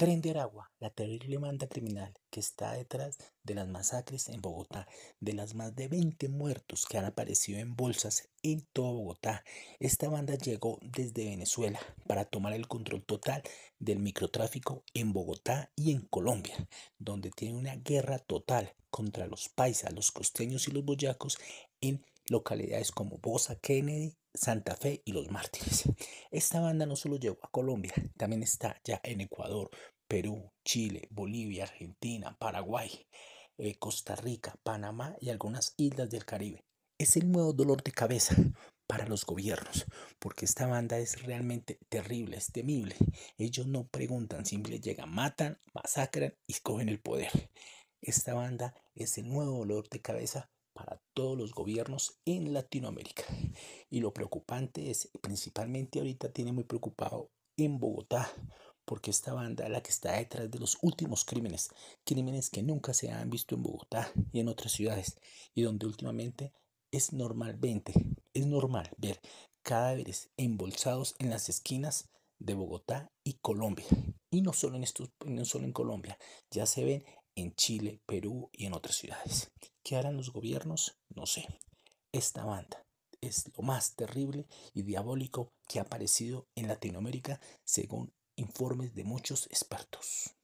Tren de Aragua, la terrible banda criminal que está detrás de las masacres en Bogotá, de las más de 20 muertos que han aparecido en bolsas en toda Bogotá. Esta banda llegó desde Venezuela para tomar el control total del microtráfico en Bogotá y en Colombia, donde tiene una guerra total contra los paisas, los costeños y los boyacos en localidades como Bosa, Kennedy Santa Fe y los Mártires. Esta banda no solo llegó a Colombia, también está ya en Ecuador, Perú, Chile, Bolivia, Argentina, Paraguay, eh, Costa Rica, Panamá y algunas islas del Caribe. Es el nuevo dolor de cabeza para los gobiernos, porque esta banda es realmente terrible, es temible. Ellos no preguntan, simplemente llegan, matan, masacran y cogen el poder. Esta banda es el nuevo dolor de cabeza todos los gobiernos en Latinoamérica. Y lo preocupante es, principalmente ahorita tiene muy preocupado en Bogotá, porque esta banda la que está detrás de los últimos crímenes, crímenes que nunca se han visto en Bogotá y en otras ciudades, y donde últimamente es normalmente, es normal ver cadáveres embolsados en las esquinas de Bogotá y Colombia. Y no solo en, estos, no solo en Colombia, ya se ven en Chile, Perú y en otras ciudades. ¿Qué harán los gobiernos? no sé. Esta banda es lo más terrible y diabólico que ha aparecido en Latinoamérica según informes de muchos expertos.